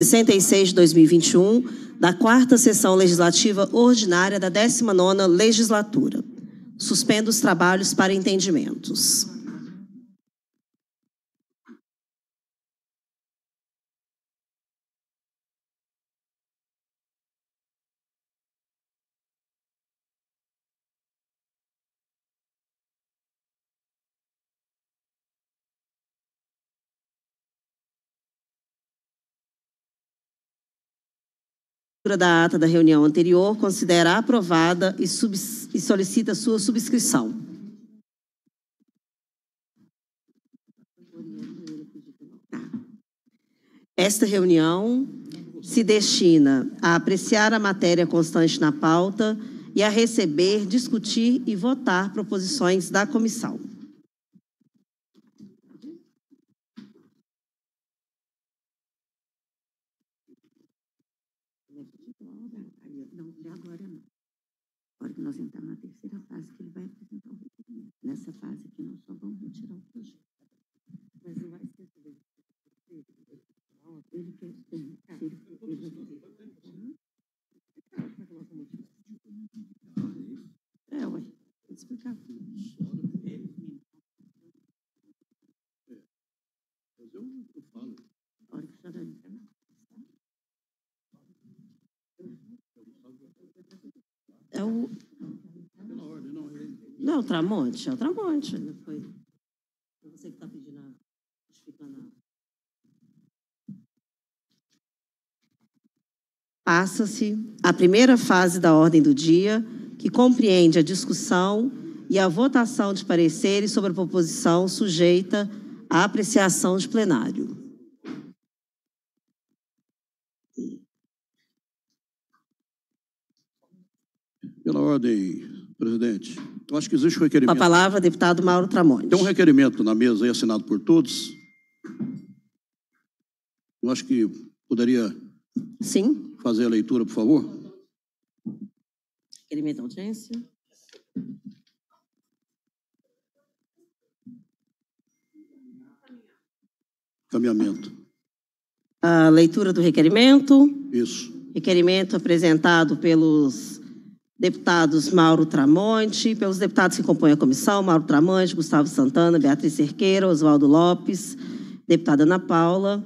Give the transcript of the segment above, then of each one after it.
66 de 2021, da quarta sessão legislativa ordinária da 19ª legislatura. Suspendo os trabalhos para entendimentos. leitura da ata da reunião anterior, considera aprovada e, e solicita sua subscrição. Esta reunião se destina a apreciar a matéria constante na pauta e a receber, discutir e votar proposições da comissão. te explicar tudo. É. eu, falo. que o não? É o. Pela ordem, não, ele. Não, Tramonte, é o Tramonte. foi. É você que está pedindo a. justificando a. Passa-se a primeira fase da ordem do dia que compreende a discussão e a votação de pareceres sobre a proposição sujeita à apreciação de plenário. Pela ordem, presidente. Eu acho que existe um requerimento. Com a palavra, deputado Mauro Tramonte. Tem um requerimento na mesa aí assinado por todos. Eu acho que poderia Sim. fazer a leitura, por favor. Requerimento de audiência. Caminhamento. A leitura do requerimento. Isso. Requerimento apresentado pelos deputados Mauro Tramonte, pelos deputados que compõem a comissão, Mauro Tramonte, Gustavo Santana, Beatriz Cerqueira, Oswaldo Lopes, deputada Ana Paula,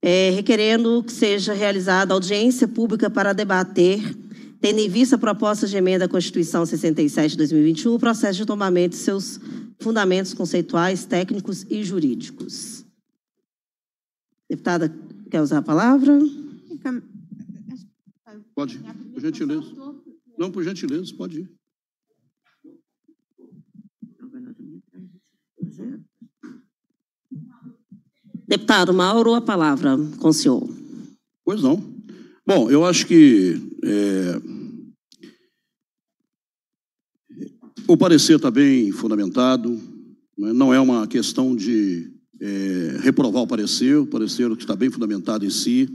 é, requerendo que seja realizada audiência pública para debater tendo em vista a proposta de emenda à Constituição 67 de 2021, o processo de tomamento e seus fundamentos conceituais, técnicos e jurídicos. Deputada, quer usar a palavra? Pode, por gentileza. Não, por gentileza, pode ir. Deputado Mauro, a palavra com o senhor. Pois não. Bom, eu acho que é, o parecer está bem fundamentado, né? não é uma questão de é, reprovar o parecer, o parecer que está bem fundamentado em si.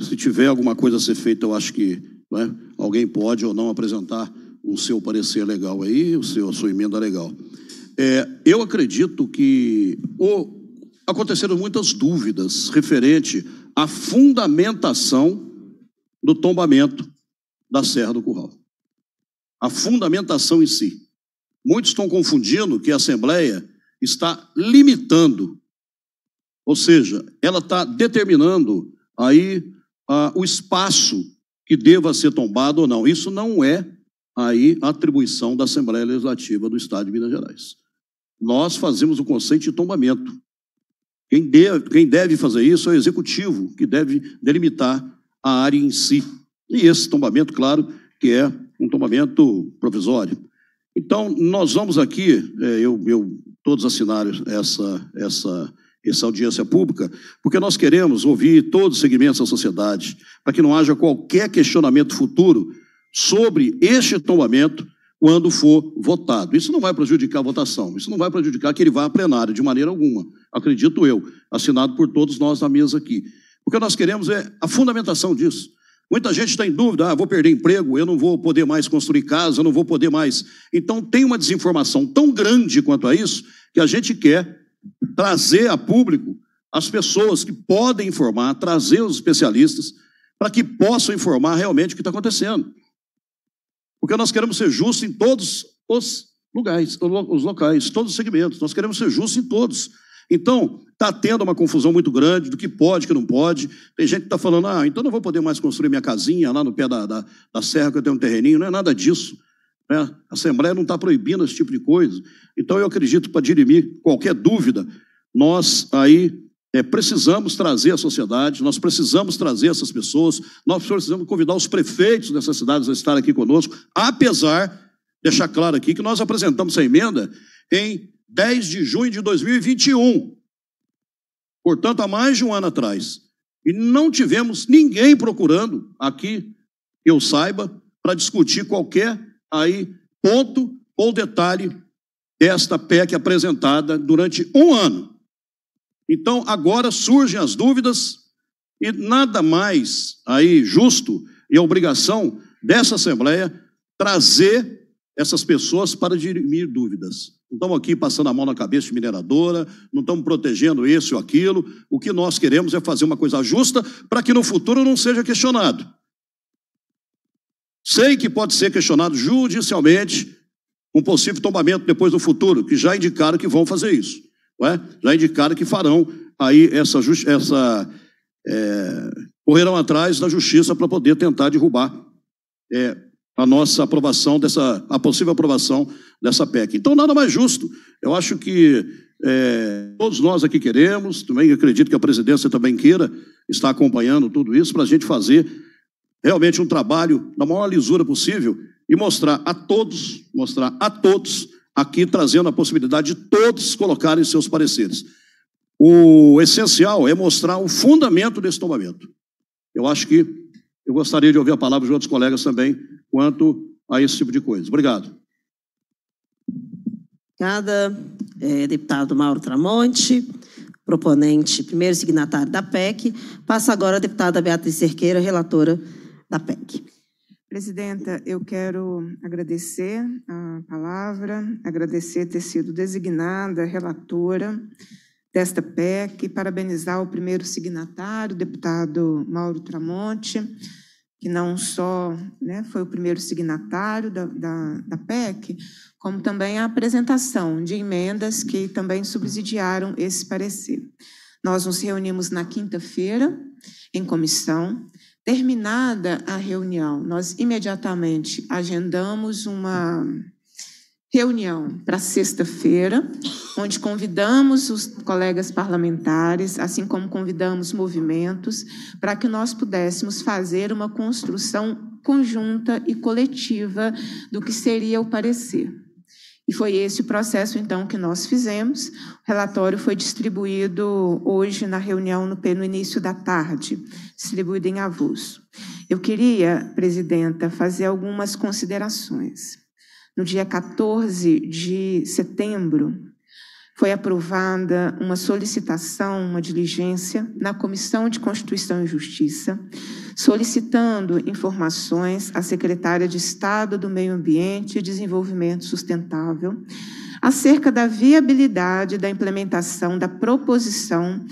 Se tiver alguma coisa a ser feita, eu acho que né, alguém pode ou não apresentar o seu parecer legal aí, o seu, a sua emenda legal. É, eu acredito que aconteceram muitas dúvidas referente à fundamentação do tombamento da Serra do Curral a fundamentação em si. Muitos estão confundindo que a Assembleia está limitando, ou seja, ela está determinando aí ah, o espaço que deva ser tombado ou não. Isso não é aí atribuição da Assembleia Legislativa do Estado de Minas Gerais. Nós fazemos o conceito de tombamento. Quem deve, quem deve fazer isso é o executivo, que deve delimitar a área em si. E esse tombamento, claro, que é um tombamento provisório. Então, nós vamos aqui, é, eu, eu, todos assinaram essa, essa, essa audiência pública, porque nós queremos ouvir todos os segmentos da sociedade, para que não haja qualquer questionamento futuro sobre este tombamento quando for votado. Isso não vai prejudicar a votação, isso não vai prejudicar que ele vá a plenário de maneira alguma, acredito eu, assinado por todos nós na mesa aqui. O que nós queremos é a fundamentação disso. Muita gente está em dúvida, ah, vou perder emprego, eu não vou poder mais construir casa, eu não vou poder mais. Então tem uma desinformação tão grande quanto a isso que a gente quer trazer a público as pessoas que podem informar, trazer os especialistas para que possam informar realmente o que está acontecendo. Porque nós queremos ser justos em todos os lugares, os locais, todos os segmentos. Nós queremos ser justos em todos. Então, está tendo uma confusão muito grande do que pode, que não pode. Tem gente que está falando, ah, então não vou poder mais construir minha casinha lá no pé da, da, da serra, que eu tenho um terreninho. Não é nada disso. Né? A Assembleia não está proibindo esse tipo de coisa. Então, eu acredito, para dirimir qualquer dúvida, nós aí é, precisamos trazer a sociedade, nós precisamos trazer essas pessoas, nós precisamos convidar os prefeitos dessas cidades a estar aqui conosco, apesar, deixar claro aqui, que nós apresentamos essa emenda em 10 de junho de 2021. Portanto, há mais de um ano atrás. E não tivemos ninguém procurando aqui, que eu saiba, para discutir qualquer aí ponto ou detalhe desta PEC apresentada durante um ano. Então, agora surgem as dúvidas e nada mais aí justo e obrigação dessa Assembleia trazer essas pessoas para dirimir dúvidas. Não estamos aqui passando a mão na cabeça de mineradora, não estamos protegendo isso ou aquilo. O que nós queremos é fazer uma coisa justa para que no futuro não seja questionado. Sei que pode ser questionado judicialmente um possível tombamento depois do futuro, que já indicaram que vão fazer isso. É? Já indicaram que farão aí essa. essa é, correrão atrás da justiça para poder tentar derrubar é, a nossa aprovação dessa, a possível aprovação dessa PEC. Então, nada mais justo. Eu acho que é, todos nós aqui queremos, também acredito que a presidência também queira estar acompanhando tudo isso para a gente fazer realmente um trabalho da maior lisura possível e mostrar a todos, mostrar a todos aqui trazendo a possibilidade de todos colocarem seus pareceres. O essencial é mostrar o fundamento desse tombamento. Eu acho que eu gostaria de ouvir a palavra de outros colegas também quanto a esse tipo de coisa. Obrigado. Obrigada, é, deputado Mauro Tramonte, proponente, primeiro signatário da PEC. Passa agora a deputada Beatriz Cerqueira, relatora da PEC. Presidenta, eu quero agradecer a palavra, agradecer ter sido designada relatora desta PEC, parabenizar o primeiro signatário, o deputado Mauro Tramonte, que não só né, foi o primeiro signatário da, da, da, PEC, como também a apresentação de emendas que também subsidiaram esse parecer. Nós nos reunimos na quinta-feira, em comissão. Terminada a reunião, nós imediatamente agendamos uma reunião para sexta-feira, onde convidamos os colegas parlamentares, assim como convidamos movimentos, para que nós pudéssemos fazer uma construção conjunta e coletiva do que seria o parecer. E foi esse o processo, então, que nós fizemos. O relatório foi distribuído hoje na reunião no, no início da tarde, distribuído em avulso. Eu queria, presidenta, fazer algumas considerações no dia 14 de setembro, foi aprovada uma solicitação, uma diligência na Comissão de Constituição e Justiça, solicitando informações à secretária de Estado do Meio Ambiente e Desenvolvimento Sustentável acerca da viabilidade da implementação da proposição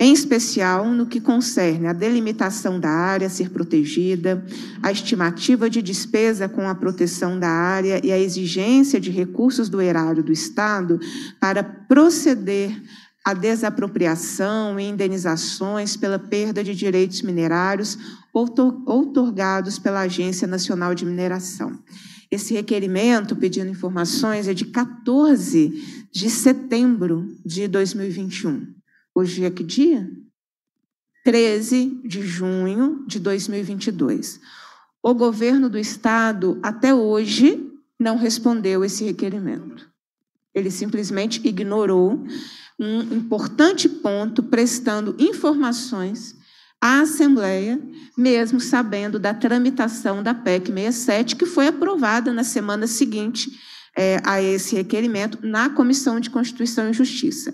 em especial no que concerne a delimitação da área a ser protegida, a estimativa de despesa com a proteção da área e a exigência de recursos do erário do Estado para proceder à desapropriação e indenizações pela perda de direitos minerários outorgados pela Agência Nacional de Mineração. Esse requerimento pedindo informações é de 14 de setembro de 2021. Hoje é que dia? 13 de junho de 2022. O governo do estado, até hoje, não respondeu esse requerimento. Ele simplesmente ignorou um importante ponto, prestando informações à Assembleia, mesmo sabendo da tramitação da PEC 67, que foi aprovada na semana seguinte é, a esse requerimento na Comissão de Constituição e Justiça.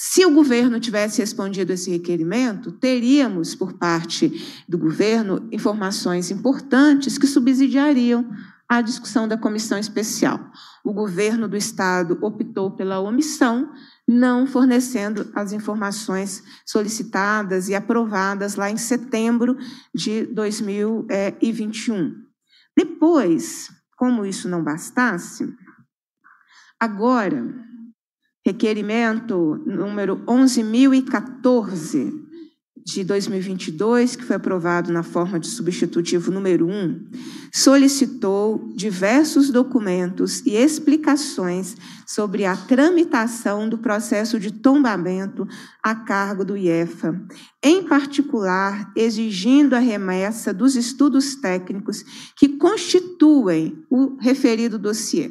Se o governo tivesse respondido esse requerimento, teríamos, por parte do governo, informações importantes que subsidiariam a discussão da comissão especial. O governo do Estado optou pela omissão, não fornecendo as informações solicitadas e aprovadas lá em setembro de 2021. Depois, como isso não bastasse, agora requerimento número 11.014 de 2022, que foi aprovado na forma de substitutivo número 1, solicitou diversos documentos e explicações sobre a tramitação do processo de tombamento a cargo do IEFA, em particular, exigindo a remessa dos estudos técnicos que constituem o referido dossiê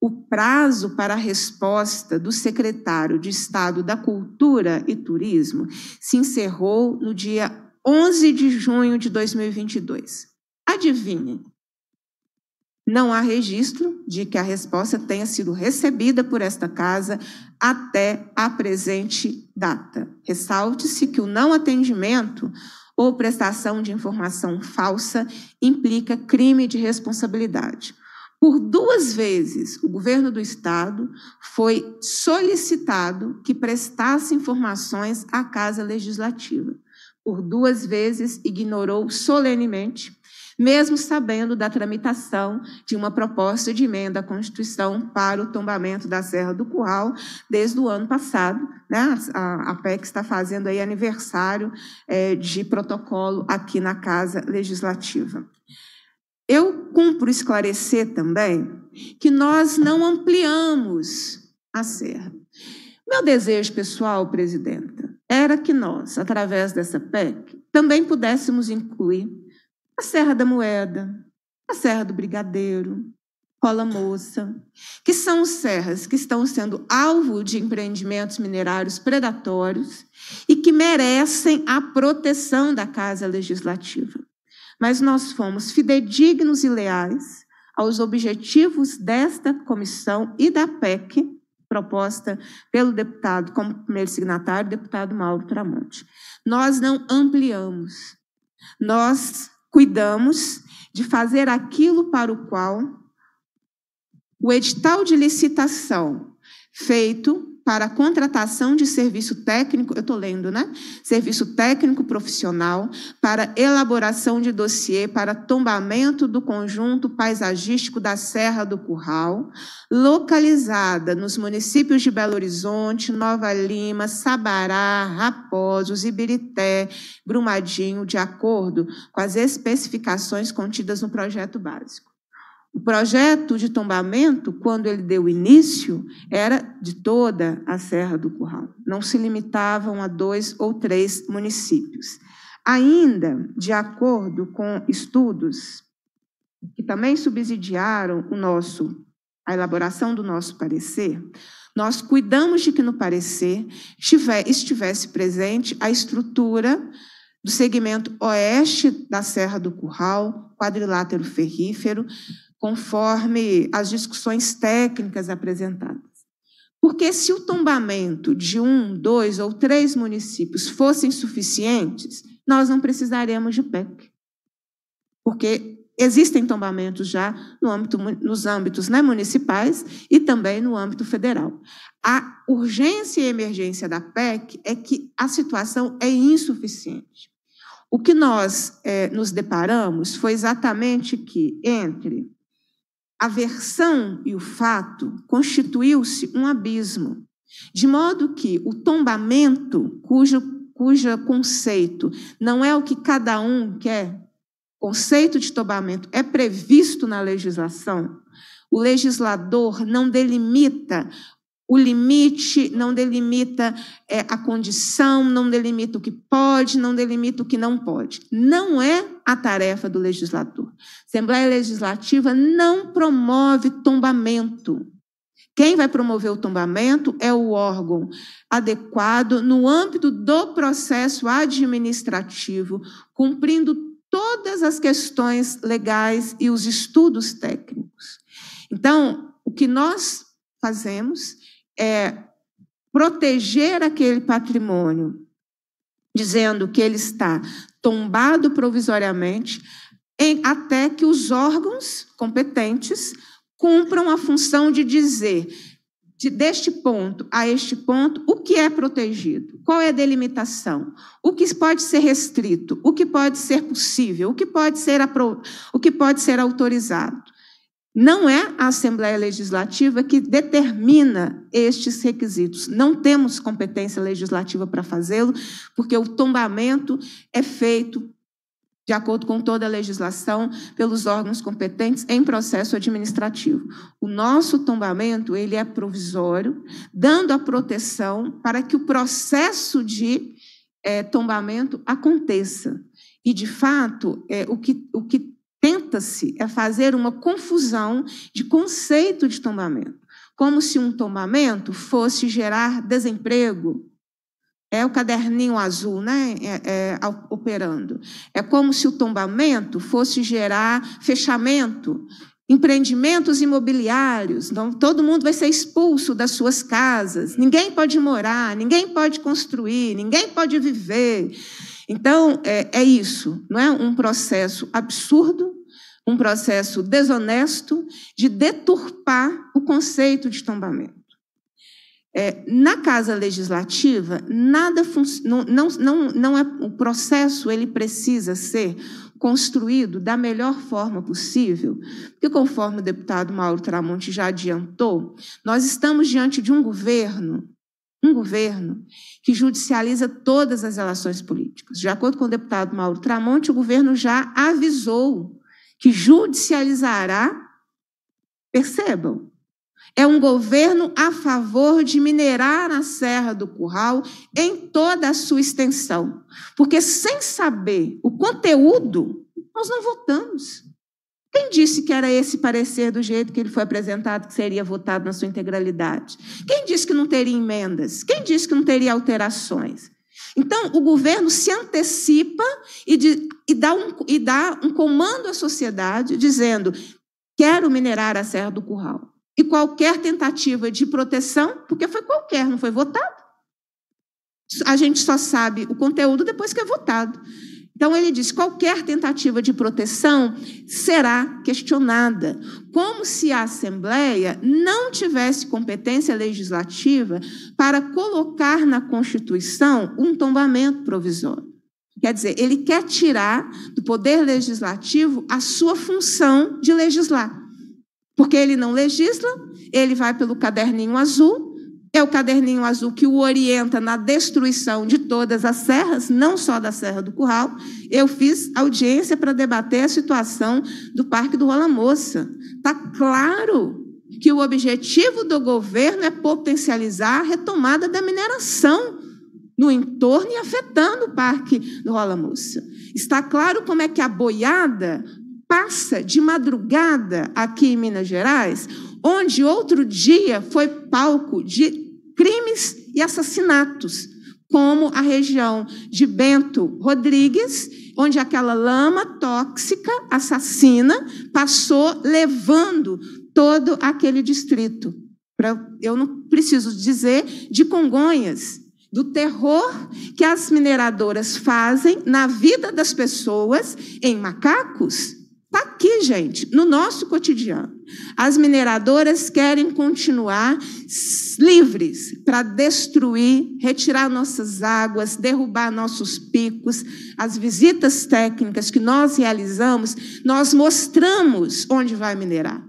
o prazo para a resposta do secretário de Estado da Cultura e Turismo se encerrou no dia 11 de junho de 2022. Adivinhe? Não há registro de que a resposta tenha sido recebida por esta casa até a presente data. Ressalte-se que o não atendimento ou prestação de informação falsa implica crime de responsabilidade. Por duas vezes, o governo do Estado foi solicitado que prestasse informações à Casa Legislativa. Por duas vezes, ignorou solenemente, mesmo sabendo da tramitação de uma proposta de emenda à Constituição para o tombamento da Serra do Curral desde o ano passado. Né? A, PEC está fazendo aí aniversário é, de protocolo aqui na Casa Legislativa. Eu cumpro esclarecer também que nós não ampliamos a serra. Meu desejo pessoal, presidenta, era que nós, através dessa PEC, também pudéssemos incluir a Serra da Moeda, a Serra do Brigadeiro, Cola Moça, que são serras que estão sendo alvo de empreendimentos minerários predatórios e que merecem a proteção da Casa Legislativa mas nós fomos fidedignos e leais aos objetivos desta comissão e da PEC, proposta pelo deputado, como primeiro signatário, deputado Mauro Tramonte. Nós não ampliamos, nós cuidamos de fazer aquilo para o qual o edital de licitação feito para a contratação de serviço técnico, eu estou lendo, né? Serviço técnico profissional para elaboração de dossiê para tombamento do conjunto paisagístico da Serra do Curral, localizada nos municípios de Belo Horizonte, Nova Lima, Sabará, Raposos, Ibirité, Brumadinho, de acordo com as especificações contidas no projeto básico. O projeto de tombamento, quando ele deu início, era de toda a Serra do Curral, não se limitavam a dois ou três municípios. Ainda, de acordo com estudos que também subsidiaram o nosso a elaboração do nosso parecer, nós cuidamos de que no parecer estivesse presente a estrutura do segmento oeste da Serra do Curral, quadrilátero ferrífero, conforme as discussões técnicas apresentadas. Porque se o tombamento de um, dois ou três municípios fossem suficientes, nós não precisaríamos de PEC. Porque existem tombamentos já no âmbito, nos âmbitos né, municipais e também no âmbito federal. A urgência e emergência da PEC é que a situação é insuficiente. O que nós eh, nos deparamos foi exatamente que, entre a versão e o fato constituiu-se um abismo, de modo que o tombamento, cujo, cujo conceito não é o que cada um quer, conceito de tombamento é previsto na legislação, o legislador não delimita o limite não delimita é, a condição, não delimita o que pode, não delimita o que não pode. Não é a tarefa do legislador. Assembleia Legislativa não promove tombamento. Quem vai promover o tombamento é o órgão adequado no âmbito do processo administrativo, cumprindo todas as questões legais e os estudos técnicos. Então, o que nós fazemos é, proteger aquele patrimônio, dizendo que ele está tombado provisoriamente, em, até que os órgãos competentes cumpram a função de dizer de, deste ponto a este ponto o que é protegido, qual é a delimitação, o que pode ser restrito, o que pode ser possível, o que pode ser, o que pode ser autorizado. Não é a Assembleia Legislativa que determina estes requisitos. Não temos competência legislativa para fazê-lo, porque o tombamento é feito de acordo com toda a legislação, pelos órgãos competentes em processo administrativo. O nosso tombamento, ele é provisório, dando a proteção para que o processo de é, tombamento aconteça. E, de fato, é, o, que, o que tenta-se é fazer uma confusão de conceito de tombamento, como se um tombamento fosse gerar desemprego. É o caderninho azul, né? É, é, operando. É como se o tombamento fosse gerar fechamento, empreendimentos imobiliários. Então, todo mundo vai ser expulso das suas casas. Ninguém pode morar, ninguém pode construir, ninguém pode viver. Então, é, é isso, não é um processo absurdo, um processo desonesto de deturpar o conceito de tombamento. É, na casa legislativa, nada não, não, não, é o processo ele precisa ser construído da melhor forma possível, porque conforme o deputado Mauro Tramonte já adiantou, nós estamos diante de um governo um uhum. governo que judicializa todas as relações políticas. De acordo com o deputado Mauro Tramonte, o governo já avisou que judicializará. Percebam, é um governo a favor de minerar a Serra do Curral em toda a sua extensão. Porque sem saber o conteúdo, nós não votamos. Quem disse que era esse parecer do jeito que ele foi apresentado que seria votado na sua integralidade? Quem disse que não teria emendas? Quem disse que não teria alterações? Então, o governo se antecipa e, de, e, dá, um, e dá um comando à sociedade dizendo: quero minerar a Serra do Curral. E qualquer tentativa de proteção, porque foi qualquer, não foi votado. A gente só sabe o conteúdo depois que é votado. Então ele diz: qualquer tentativa de proteção será questionada, como se a Assembleia não tivesse competência legislativa para colocar na Constituição um tombamento provisório. Quer dizer, ele quer tirar do poder legislativo a sua função de legislar. Porque ele não legisla, ele vai pelo caderninho azul, é o caderninho azul que o orienta na destruição de todas as serras, não só da Serra do Curral. Eu fiz audiência para debater a situação do Parque do Rola Moça. Está claro que o objetivo do governo é potencializar a retomada da mineração no entorno e afetando o Parque do Rola Moça. Está claro como é que a boiada passa de madrugada aqui em Minas Gerais, onde outro dia foi palco de crimes e assassinatos, como a região de Bento Rodrigues, onde aquela lama tóxica assassina passou levando todo aquele distrito. eu não preciso dizer de Congonhas, do terror que as mineradoras fazem na vida das pessoas em macacos, Está aqui, gente, no nosso cotidiano. As mineradoras querem continuar livres para destruir, retirar nossas águas, derrubar nossos picos. As visitas técnicas que nós realizamos, nós mostramos onde vai minerar.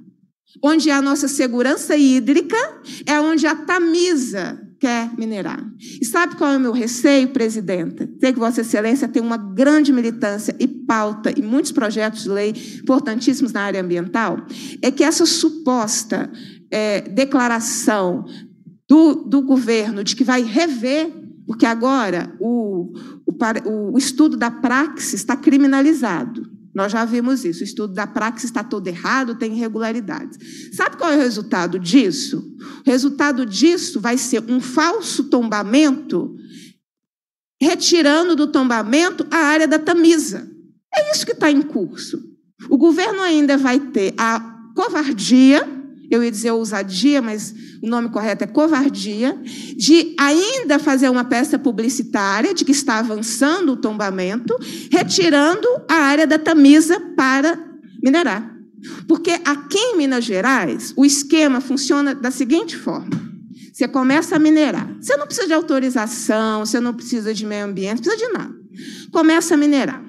Onde é a nossa segurança hídrica, é onde a Tamisa quer minerar. E sabe qual é o meu receio, presidenta? Sei que Vossa Excelência tem uma grande militância e pauta e muitos projetos de lei importantíssimos na área ambiental, é que essa suposta é, declaração do, do governo de que vai rever, porque agora o, o, o estudo da praxis está criminalizado. Nós já vimos isso. O estudo da praxis está todo errado, tem irregularidades. Sabe qual é o resultado disso? O resultado disso vai ser um falso tombamento, retirando do tombamento a área da tamisa. É isso que está em curso. O governo ainda vai ter a covardia eu ia dizer ousadia, mas o nome correto é covardia, de ainda fazer uma peça publicitária de que está avançando o tombamento, retirando a área da Tamisa para minerar. Porque aqui em Minas Gerais, o esquema funciona da seguinte forma. Você começa a minerar. Você não precisa de autorização, você não precisa de meio ambiente, não precisa de nada. Começa a minerar.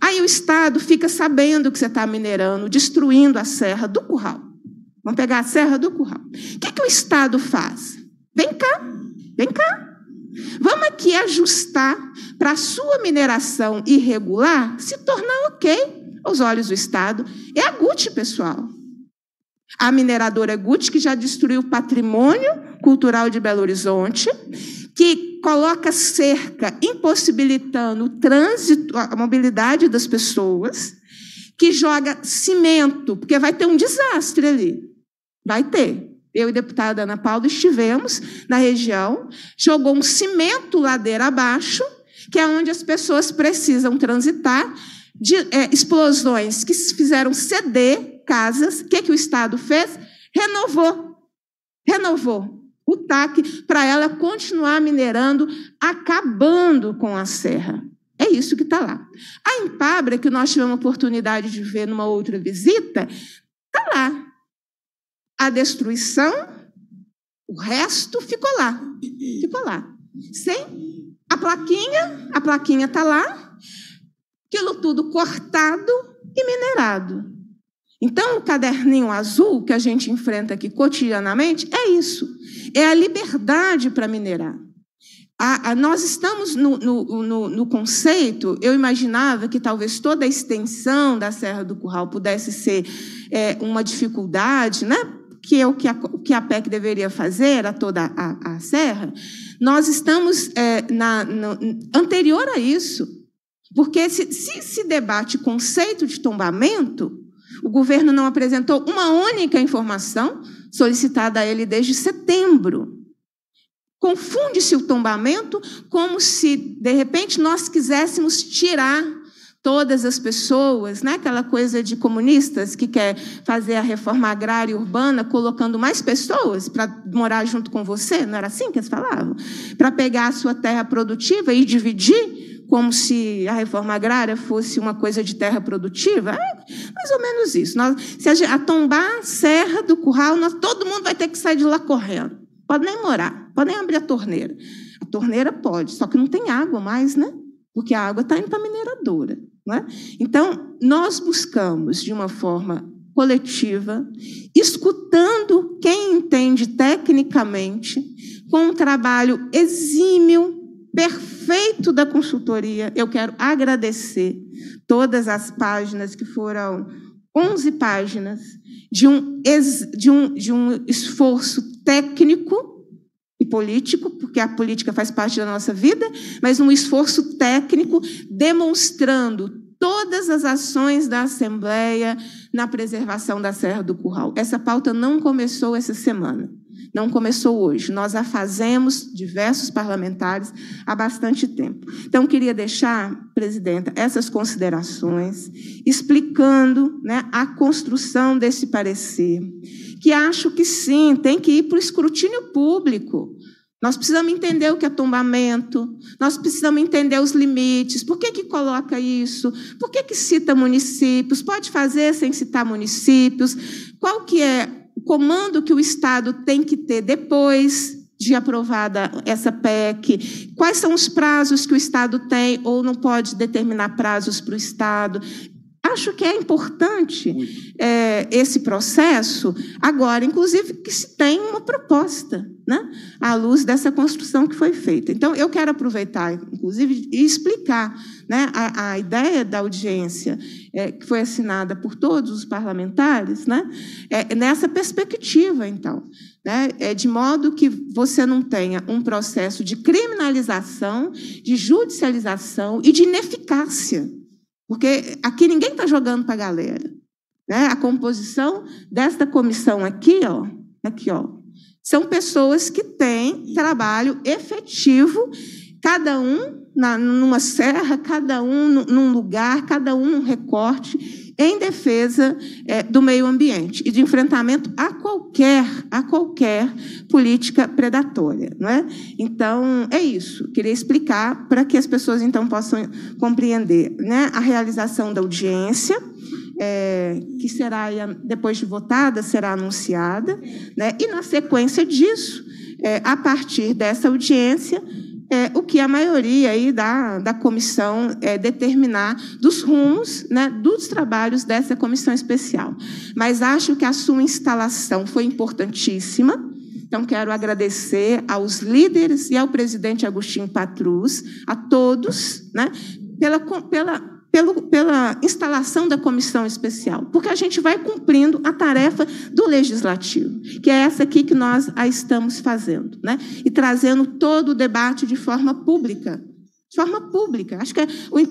Aí o Estado fica sabendo que você está minerando, destruindo a serra do curral. Vamos pegar a Serra do Curral. O que, é que o Estado faz? Vem cá, vem cá. Vamos aqui ajustar para a sua mineração irregular se tornar ok aos olhos do Estado. É a GUT, pessoal. A mineradora GUT, que já destruiu o patrimônio cultural de Belo Horizonte, que coloca cerca, impossibilitando o trânsito, a mobilidade das pessoas, que joga cimento, porque vai ter um desastre ali. Vai ter. Eu e a deputada Ana Paula estivemos na região, jogou um cimento ladeira abaixo, que é onde as pessoas precisam transitar, de é, explosões que fizeram ceder casas. O que, que o Estado fez? Renovou. Renovou o TAC para ela continuar minerando, acabando com a serra. É isso que está lá. A Impabra, que nós tivemos a oportunidade de ver numa outra visita, está lá a destruição, o resto ficou lá. Ficou lá. Sem a plaquinha, a plaquinha está lá, aquilo tudo cortado e minerado. Então, o caderninho azul que a gente enfrenta aqui cotidianamente é isso: é a liberdade para minerar. A, a, nós estamos no, no, no, no, conceito, eu imaginava que talvez toda a extensão da Serra do Curral pudesse ser é, uma dificuldade, né? que é o que a, que a PEC deveria fazer a toda a, a Serra, nós estamos é, na, anterior a isso. Porque se, se se debate conceito de tombamento, o governo não apresentou uma única informação solicitada a ele desde setembro. Confunde-se o tombamento como se, de repente, nós quiséssemos tirar todas as pessoas, né? aquela coisa de comunistas que quer fazer a reforma agrária e urbana, colocando mais pessoas para morar junto com você, não era assim que eles falavam? Para pegar a sua terra produtiva e dividir, como se a reforma agrária fosse uma coisa de terra produtiva? É mais ou menos isso. Nós, se a, a tombar a serra do curral, nós, todo mundo vai ter que sair de lá correndo. Pode nem morar, pode nem abrir a torneira. A torneira pode, só que não tem água mais, né? Porque a água está indo para a mineradora. É? Então, nós buscamos, de uma forma coletiva, escutando quem entende tecnicamente, com um trabalho exímio, perfeito da consultoria. Eu quero agradecer todas as páginas que foram 11 páginas de um, de um, de um esforço técnico e político, porque a política faz parte da nossa vida, mas um esforço técnico demonstrando todas as ações da Assembleia na preservação da Serra do Curral. Essa pauta não começou essa semana. Não começou hoje. Nós a fazemos, diversos parlamentares, há bastante tempo. Então, queria deixar, presidenta, essas considerações, explicando né, a construção desse parecer, que acho que sim, tem que ir para o escrutínio público. Nós precisamos entender o que é tombamento, nós precisamos entender os limites, por que, que coloca isso, por que, que cita municípios, pode fazer sem citar municípios, qual que é comando que o Estado tem que ter depois de aprovada essa PEC, quais são os prazos que o Estado tem ou não pode determinar prazos para o Estado, Acho que é importante é, esse processo, agora, inclusive, que se tem uma proposta, né, à luz dessa construção que foi feita. Então, eu quero aproveitar, inclusive, e explicar né, a, a ideia da audiência é, que foi assinada por todos os parlamentares, né, é, nessa perspectiva, então. Né, é, de modo que você não tenha um processo de criminalização, de judicialização e de ineficácia porque aqui ninguém está jogando para a galera. Né? A composição desta comissão aqui, ó, aqui, ó, são pessoas que têm trabalho efetivo, cada um na, numa serra, cada um num lugar, cada um num recorte, em defesa é, do meio ambiente e de enfrentamento a qualquer, a qualquer política predatória. Não é? Então, é isso. Queria explicar para que as pessoas, então, possam compreender né? a realização da audiência, é, que será, depois de votada, será anunciada, né? e, na sequência disso, é, a partir dessa audiência, é, o que a maioria aí da, da comissão é, determinar dos rumos né, dos trabalhos dessa comissão especial. Mas acho que a sua instalação foi importantíssima. Então, quero agradecer aos líderes e ao presidente Agostinho Patrus, a todos, né, pela, pela, pelo, pela instalação da comissão especial, porque a gente vai cumprindo a tarefa do legislativo, que é essa aqui que nós a estamos fazendo, né? e trazendo todo o debate de forma pública de forma pública. Acho que é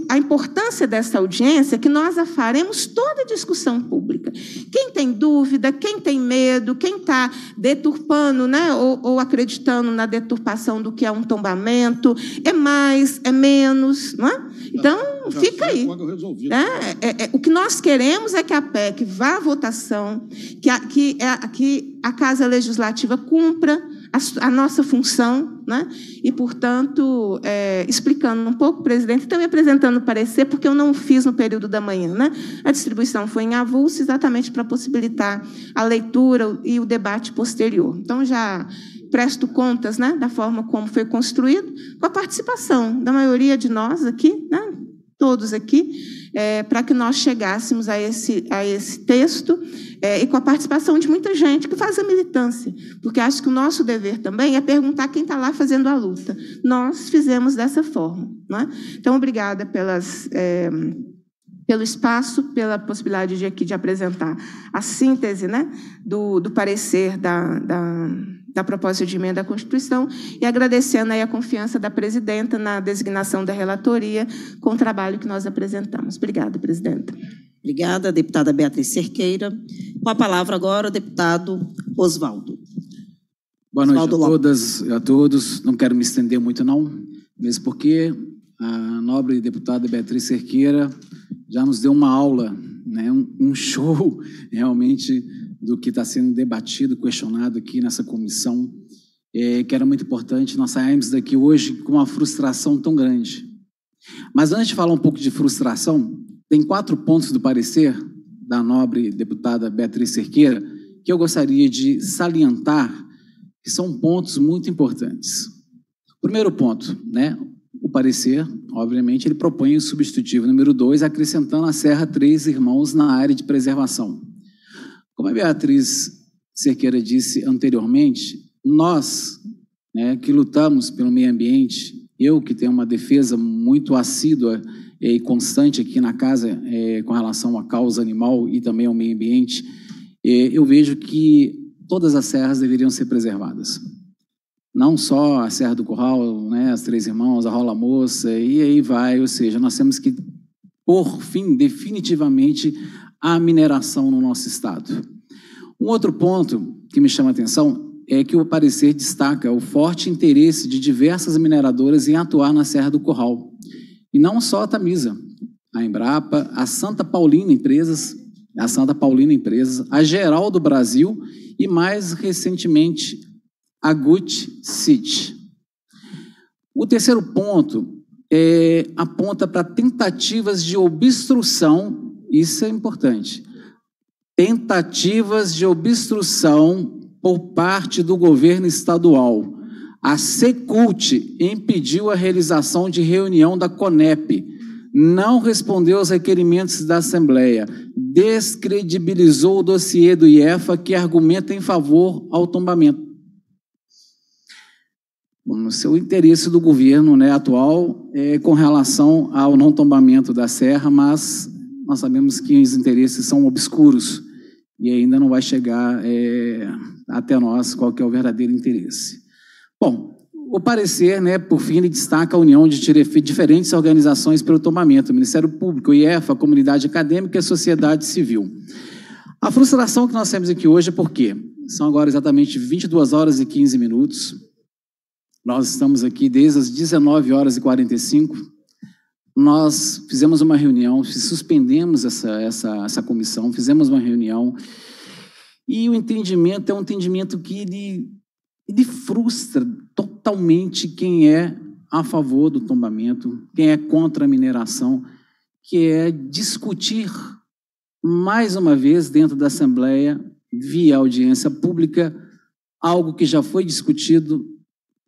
a importância dessa audiência é que nós afaremos toda a discussão pública. Quem tem dúvida, quem tem medo, quem está deturpando né, ou, ou, acreditando na deturpação do que é um tombamento, é mais, é menos. Não é? Então, já, fica aí. Né? É, é, o que nós queremos é que a PEC vá à votação, que a, que é que a Casa Legislativa cumpra a, a nossa função, né? e, portanto, é, explicando um pouco, presidente, também apresentando o parecer, porque eu não fiz no período da manhã. Né? A distribuição foi em avulso, exatamente para possibilitar a leitura e o debate posterior. Então, já presto contas né, da forma como foi construído, com a participação da maioria de nós aqui, né, todos aqui, é, para que nós chegássemos a esse, a esse texto é, e com a participação de muita gente que faz a militância, porque acho que o nosso dever também é perguntar quem está lá fazendo a luta. Nós fizemos dessa forma. É? Então, obrigada pelas é, pelo espaço, pela possibilidade de aqui de apresentar a síntese né, do, do parecer da, da, da proposta de emenda à Constituição e agradecendo aí a confiança da presidenta na designação da relatoria com o trabalho que nós apresentamos. Obrigada, presidenta. Obrigada, deputada Beatriz Cerqueira. Com a palavra agora o deputado Oswaldo. Boa noite Osvaldo a todas e a todos. Não quero me estender muito não, mesmo porque a nobre deputada Beatriz Cerqueira já nos deu uma aula, né, um, um show realmente do que está sendo debatido, questionado aqui nessa comissão, é, que era muito importante. Nós saímos daqui hoje com uma frustração tão grande. Mas antes de falar um pouco de frustração, tem quatro pontos do parecer da nobre deputada Beatriz Cerqueira que eu gostaria de salientar, que são pontos muito importantes. Primeiro ponto, né? O parecer, obviamente, ele propõe o substitutivo número 2, acrescentando a Serra Três Irmãos na área de preservação. Como a Beatriz Cerqueira disse anteriormente, nós né, que lutamos pelo meio ambiente, eu que tenho uma defesa muito assídua eh, e constante aqui na casa é, com relação à causa animal e também ao meio ambiente, é, eu vejo que todas as serras deveriam ser preservadas. Não só a Serra do Curral, né, as Três Irmãos, a Rola Moça, e aí vai, ou seja, nós temos que por fim, definitivamente, a mineração no nosso estado. Um outro ponto que me chama a atenção é que o parecer destaca o forte interesse de diversas mineradoras em atuar na Serra do Corral. E não só a Tamisa, a Embrapa, a Santa Paulina Empresas, a Santa Paulina Empresas, a Geral do Brasil e mais recentemente a Gut City. O terceiro ponto é, aponta para tentativas de obstrução, isso é importante, tentativas de obstrução por parte do governo estadual. A Secult impediu a realização de reunião da CONEP, não respondeu aos requerimentos da Assembleia, descredibilizou o dossiê do IEFA que argumenta em favor ao tombamento. No seu interesse do governo né, atual é com relação ao não tombamento da serra, mas nós sabemos que os interesses são obscuros e ainda não vai chegar é, até nós qual é o verdadeiro interesse. Bom, o parecer, né, por fim, ele destaca a união de diferentes organizações pelo tomamento, o Ministério Público, o IEFA, a comunidade acadêmica e a sociedade civil. A frustração que nós temos aqui hoje é porque são agora exatamente 22 horas e 15 minutos. Nós estamos aqui desde as 19 horas e 45 nós fizemos uma reunião, suspendemos essa, essa, essa comissão, fizemos uma reunião, e o entendimento é um entendimento que ele, ele frustra totalmente quem é a favor do tombamento, quem é contra a mineração, que é discutir mais uma vez dentro da Assembleia, via audiência pública, algo que já foi discutido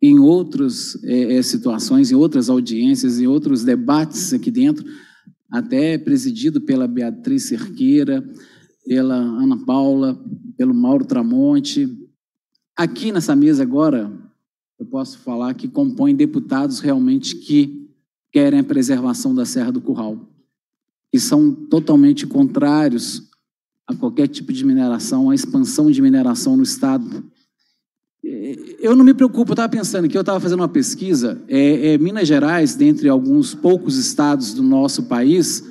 em outras é, eh, eh, situações, em outras audiências, em outros debates aqui dentro, até presidido pela Beatriz Cerqueira, pela Ana Paula, pelo Mauro Tramonte. Aqui nessa mesa agora, eu posso falar que compõem deputados realmente que querem a preservação da Serra do Curral, que são totalmente contrários a qualquer tipo de mineração, a expansão de mineração no Estado eu não me preocupo, eu estava pensando que eu estava fazendo uma pesquisa, é, é, Minas Gerais, dentre alguns poucos estados do nosso país,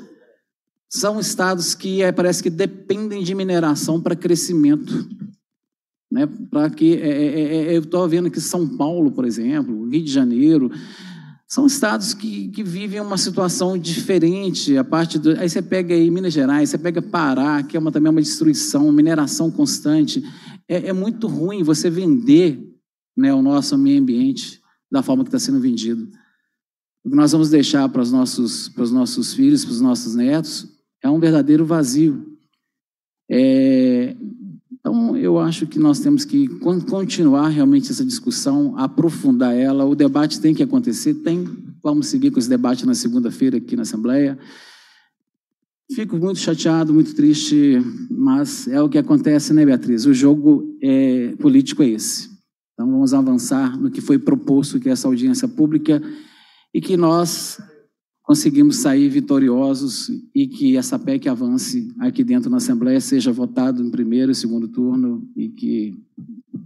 são estados que é, parece que dependem de mineração para crescimento. Né? Para que é, é, é, Eu estou vendo que São Paulo, por exemplo, Rio de Janeiro, são estados que, que vivem uma situação diferente. A parte do, aí você pega aí Minas Gerais, você pega Pará, que é uma, também uma destruição, mineração constante. É, é muito ruim você vender né, o nosso meio ambiente da forma que está sendo vendido. O que nós vamos deixar para os nossos, para os nossos filhos, para os nossos netos, é um verdadeiro vazio. É, então, eu acho que nós temos que continuar realmente essa discussão, aprofundar ela. O debate tem que acontecer, tem. Vamos seguir com esse debate na segunda-feira aqui na Assembleia. Fico muito chateado, muito triste, mas é o que acontece, né, Beatriz? O jogo é, político é esse. Então vamos avançar no que foi proposto que é essa audiência pública e que nós conseguimos sair vitoriosos e que essa PEC avance aqui dentro na Assembleia, seja votado em primeiro e segundo turno e que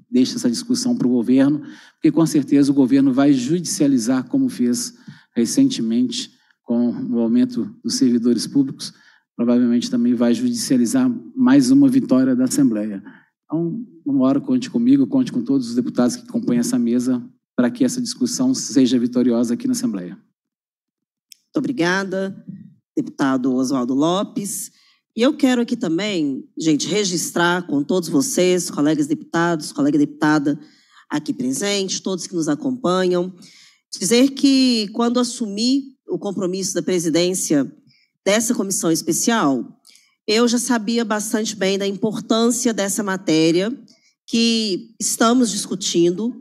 deixe essa discussão para o governo, porque com certeza o governo vai judicializar como fez recentemente com o aumento dos servidores públicos provavelmente também vai judicializar mais uma vitória da Assembleia. Então, uma hora conte comigo, conte com todos os deputados que compõem essa mesa para que essa discussão seja vitoriosa aqui na Assembleia. Muito obrigada, deputado Oswaldo Lopes. E eu quero aqui também, gente, registrar com todos vocês, colegas deputados, colega deputada aqui presente, todos que nos acompanham, dizer que quando assumi o compromisso da presidência dessa comissão especial, eu já sabia bastante bem da importância dessa matéria que estamos discutindo,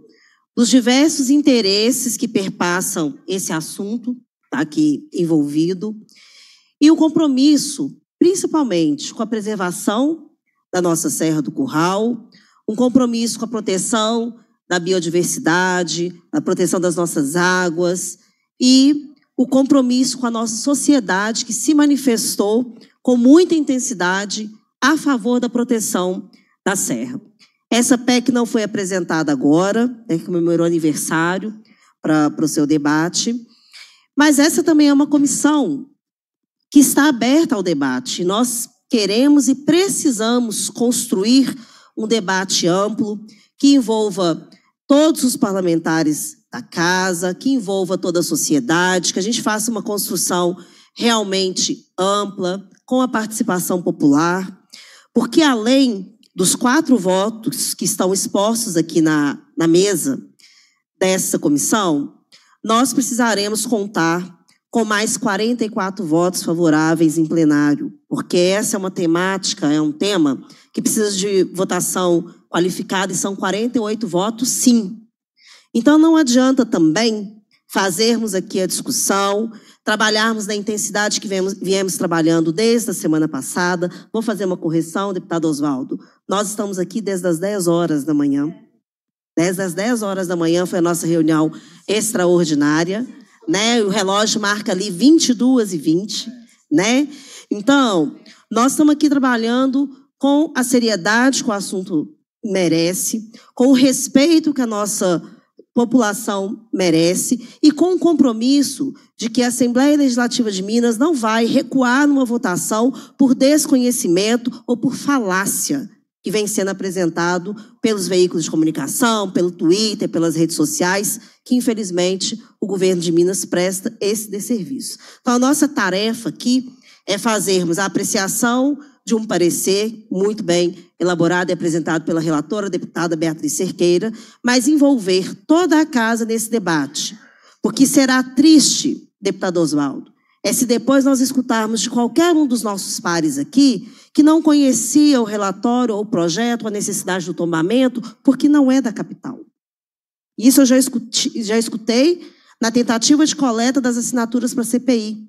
dos diversos interesses que perpassam esse assunto tá, aqui envolvido, e o compromisso, principalmente, com a preservação da nossa Serra do Curral, um compromisso com a proteção da biodiversidade, a proteção das nossas águas e o compromisso com a nossa sociedade que se manifestou com muita intensidade a favor da proteção da serra. Essa PEC não foi apresentada agora, né, que comemorou aniversário para o seu debate, mas essa também é uma comissão que está aberta ao debate. Nós queremos e precisamos construir um debate amplo que envolva todos os parlamentares da casa, que envolva toda a sociedade, que a gente faça uma construção realmente ampla, com a participação popular, porque além dos quatro votos que estão expostos aqui na, na mesa dessa comissão, nós precisaremos contar com mais 44 votos favoráveis em plenário, porque essa é uma temática, é um tema que precisa de votação qualificada e são 48 votos sim então não adianta também fazermos aqui a discussão, trabalharmos na intensidade que viemos, viemos, trabalhando desde a semana passada. Vou fazer uma correção, deputado Oswaldo. Nós estamos aqui desde as 10 horas da manhã. Desde as 10 horas da manhã foi a nossa reunião extraordinária. Né? O relógio marca ali 22 e 20. Né? Então, nós estamos aqui trabalhando com a seriedade que o assunto merece, com o respeito que a nossa população merece e com o compromisso de que a Assembleia Legislativa de Minas não vai recuar numa votação por desconhecimento ou por falácia que vem sendo apresentado pelos veículos de comunicação, pelo Twitter, pelas redes sociais, que infelizmente o governo de Minas presta esse desserviço. Então a nossa tarefa aqui é fazermos a apreciação de um parecer muito bem elaborado e apresentado pela relatora, deputada Beatriz Cerqueira, mas envolver toda a casa nesse debate, porque será triste, deputado Oswaldo, é se depois nós escutarmos de qualquer um dos nossos pares aqui que não conhecia o relatório ou o projeto, a necessidade do tombamento, porque não é da capital. Isso eu já escutei, já escutei na tentativa de coleta das assinaturas para a CPI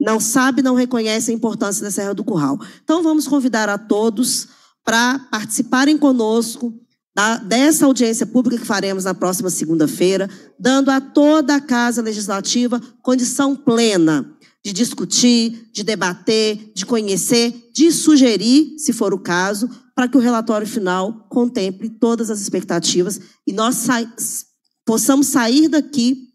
não sabe, não reconhece a importância da Serra do Curral. Então, vamos convidar a todos para participarem conosco da, dessa audiência pública que faremos na próxima segunda-feira, dando a toda a Casa Legislativa condição plena de discutir, de debater, de conhecer, de sugerir, se for o caso, para que o relatório final contemple todas as expectativas e nós sa possamos sair daqui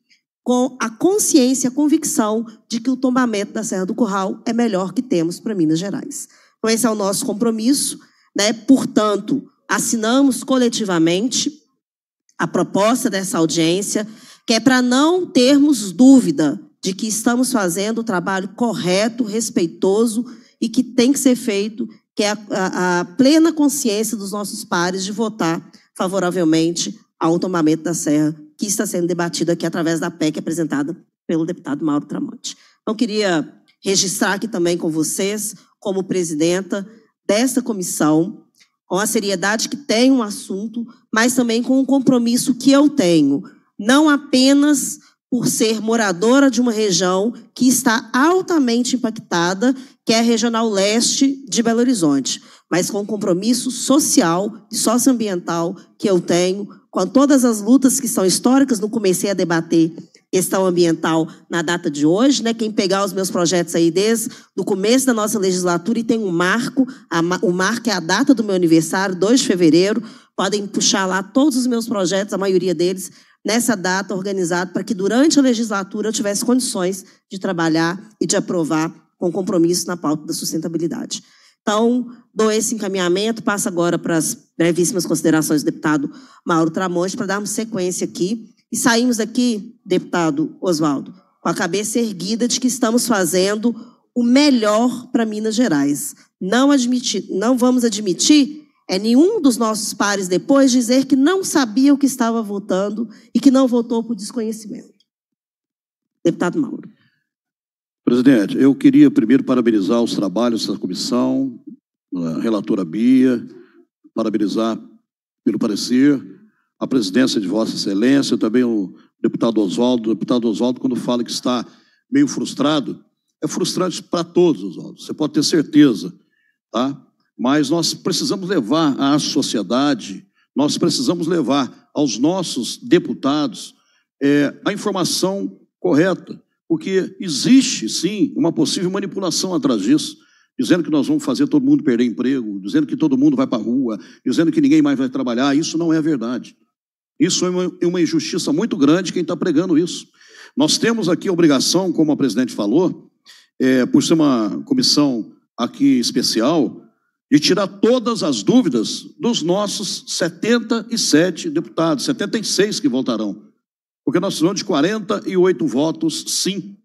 com a consciência, a convicção de que o tombamento da Serra do Curral é melhor que temos para Minas Gerais. Então, esse é o nosso compromisso. Né? Portanto, assinamos coletivamente a proposta dessa audiência, que é para não termos dúvida de que estamos fazendo o trabalho correto, respeitoso e que tem que ser feito, que é a, a, a plena consciência dos nossos pares de votar favoravelmente ao tombamento da Serra que está sendo debatido aqui através da PEC apresentada pelo deputado Mauro Tramonte. Então, queria registrar aqui também com vocês, como presidenta desta comissão, com a seriedade que tem um assunto, mas também com o compromisso que eu tenho, não apenas por ser moradora de uma região que está altamente impactada, que é a Regional Leste de Belo Horizonte, mas com o compromisso social e socioambiental que eu tenho com todas as lutas que são históricas, não comecei a debater questão ambiental na data de hoje, né? Quem pegar os meus projetos aí desde o começo da nossa legislatura e tem um marco, a, o marco é a data do meu aniversário, 2 de fevereiro, podem puxar lá todos os meus projetos, a maioria deles, nessa data organizado para que durante a legislatura eu tivesse condições de trabalhar e de aprovar com compromisso na pauta da sustentabilidade. Então, dou esse encaminhamento, passo agora para as brevíssimas considerações do deputado Mauro Tramonte, para darmos sequência aqui. E saímos aqui, deputado Oswaldo, com a cabeça erguida de que estamos fazendo o melhor para Minas Gerais. Não, admitir, não vamos admitir é nenhum dos nossos pares depois dizer que não sabia o que estava votando e que não votou por desconhecimento. Deputado Mauro. Presidente, eu queria primeiro parabenizar os trabalhos da comissão, a relatora Bia, parabenizar pelo parecer, a presidência de Vossa Excelência, também o deputado Oswaldo. O deputado Oswaldo, quando fala que está meio frustrado, é frustrante para todos, Oswaldo, você pode ter certeza. Tá? Mas nós precisamos levar à sociedade, nós precisamos levar aos nossos deputados é, a informação correta. Porque existe, sim, uma possível manipulação atrás disso, dizendo que nós vamos fazer todo mundo perder emprego, dizendo que todo mundo vai para a rua, dizendo que ninguém mais vai trabalhar. Isso não é verdade. Isso é uma é injustiça muito grande quem está pregando isso. Nós temos aqui a obrigação, como a presidente falou, é, por ser uma comissão aqui especial, de tirar todas as dúvidas dos nossos 77 deputados, 76 que voltarão. Porque nós precisamos de 48 votos, sim.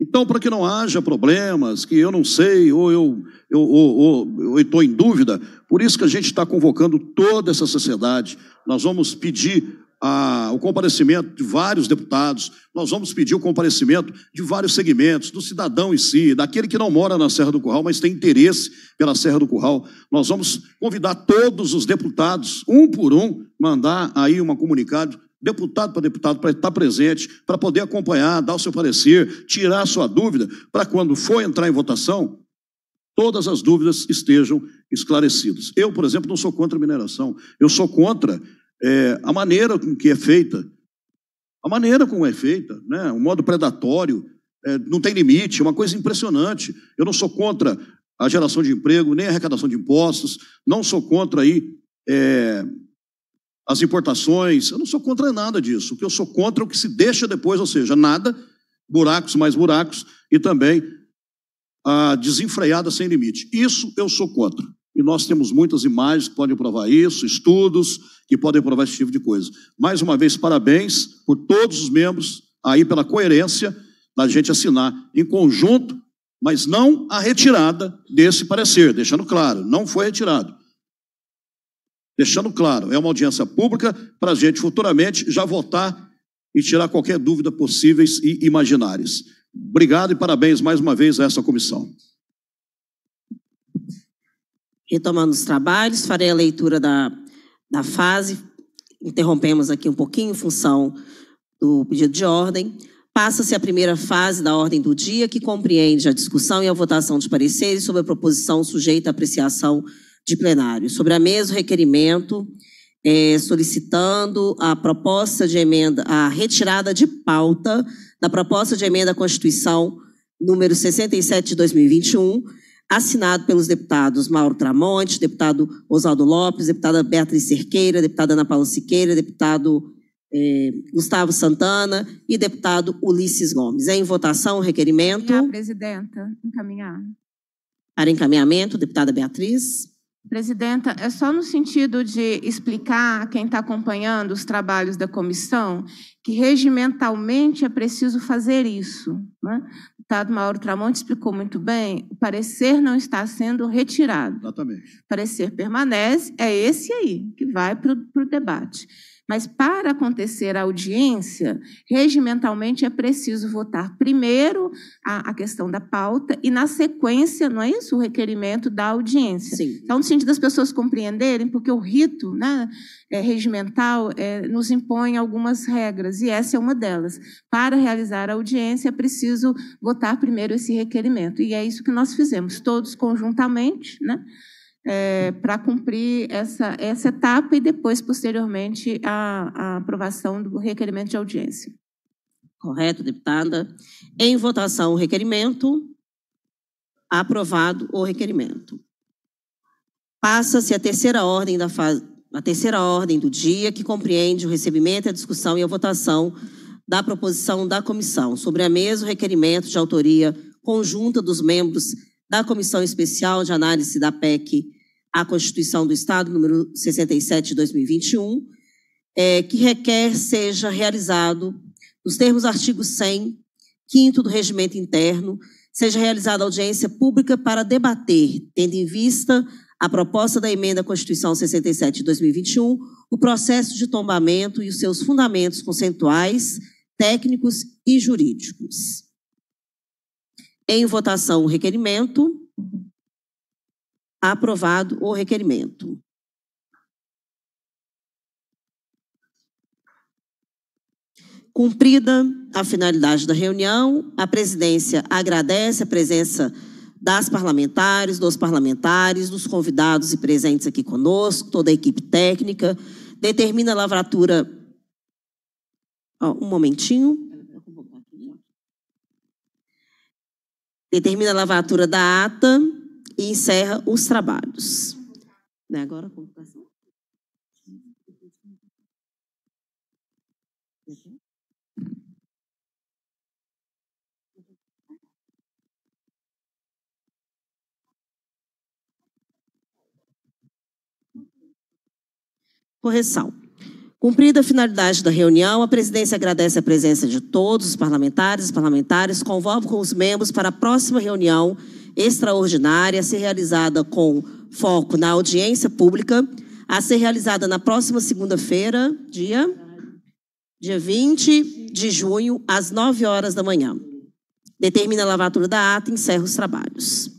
Então, para que não haja problemas, que eu não sei, ou eu estou em dúvida, por isso que a gente está convocando toda essa sociedade. Nós vamos pedir a, o comparecimento de vários deputados, nós vamos pedir o comparecimento de vários segmentos, do cidadão em si, daquele que não mora na Serra do Curral, mas tem interesse pela Serra do Curral. Nós vamos convidar todos os deputados, um por um, mandar aí um comunicado deputado para deputado, para estar presente, para poder acompanhar, dar o seu parecer, tirar a sua dúvida, para quando for entrar em votação, todas as dúvidas estejam esclarecidas. Eu, por exemplo, não sou contra a mineração, eu sou contra é, a maneira com que é feita, a maneira como é feita, né? o modo predatório, é, não tem limite, é uma coisa impressionante. Eu não sou contra a geração de emprego, nem a arrecadação de impostos, não sou contra aí é, as importações. Eu não sou contra nada disso. O que eu sou contra é o que se deixa depois, ou seja, nada, buracos mais buracos e também a desenfreada sem limite. Isso eu sou contra. E nós temos muitas imagens que podem provar isso, estudos que podem provar esse tipo de coisa. Mais uma vez, parabéns por todos os membros aí pela coerência da gente assinar em conjunto, mas não a retirada desse parecer, deixando claro, não foi retirado. Deixando claro, é uma audiência pública para a gente futuramente já votar e tirar qualquer dúvida possíveis e imaginárias. Obrigado e parabéns mais uma vez a essa comissão. Retomando os trabalhos, farei a leitura da, da fase. Interrompemos aqui um pouquinho em função do pedido de ordem. Passa-se a primeira fase da ordem do dia, que compreende a discussão e a votação de pareceres sobre a proposição sujeita à apreciação de plenário, sobre a mesa o requerimento é, solicitando a proposta de emenda, a retirada de pauta da proposta de emenda à Constituição número 67 de 2021, assinado pelos deputados Mauro Tramonte, deputado Osaldo Lopes, deputada Beatriz Cerqueira, deputada Ana Paula Siqueira, deputado é, Gustavo Santana e deputado Ulisses Gomes. É em votação o requerimento. a presidenta. Encaminhar. Para encaminhamento, deputada Beatriz. Presidenta, é só no sentido de explicar a quem está acompanhando os trabalhos da comissão que regimentalmente é preciso fazer isso. Né? O deputado Mauro Tramonte explicou muito bem, o parecer não está sendo retirado. Exatamente. O parecer permanece, é esse aí que vai para o debate. Mas para acontecer a audiência, regimentalmente é preciso votar primeiro a, a, questão da pauta e, na sequência, não é isso? O requerimento da audiência. Sim. Então, no sentido das pessoas compreenderem, porque o rito né, é, regimental é, nos impõe algumas regras, e essa é uma delas. Para realizar a audiência, é preciso votar primeiro esse requerimento. E é isso que nós fizemos, todos conjuntamente, né? é, para cumprir essa, essa etapa e depois, posteriormente, a, a aprovação do requerimento de audiência. Correto, deputada. Em votação, o requerimento. Aprovado o requerimento. Passa-se a terceira ordem da fase, a terceira ordem do dia, que compreende o recebimento, a discussão e a votação da proposição da comissão sobre a mesa o requerimento de autoria conjunta dos membros da Comissão Especial de Análise da PEC à Constituição do Estado, número 67 de 2021, é, que requer seja realizado, nos termos do artigo 100, 5 do Regimento Interno, seja realizada audiência pública para debater, tendo em vista a proposta da emenda à Constituição 67 de 2021, o processo de tombamento e os seus fundamentos conceituais, técnicos e jurídicos. Em votação, o requerimento. Aprovado o requerimento. Cumprida a finalidade da reunião, a presidência agradece a presença das parlamentares, dos parlamentares, dos convidados e presentes aqui conosco, toda a equipe técnica, determina a lavratura. um momentinho. Determina a lavratura da ata e encerra os trabalhos. Né, agora computação. Correção. Cumprida a finalidade da reunião, a presidência agradece a presença de todos os parlamentares e parlamentares, com os membros para a próxima reunião extraordinária a ser realizada com foco na audiência pública, a ser realizada na próxima segunda-feira, dia dia 20 de junho, às 9 horas da manhã. Determina a lavatura da ata e encerra os trabalhos.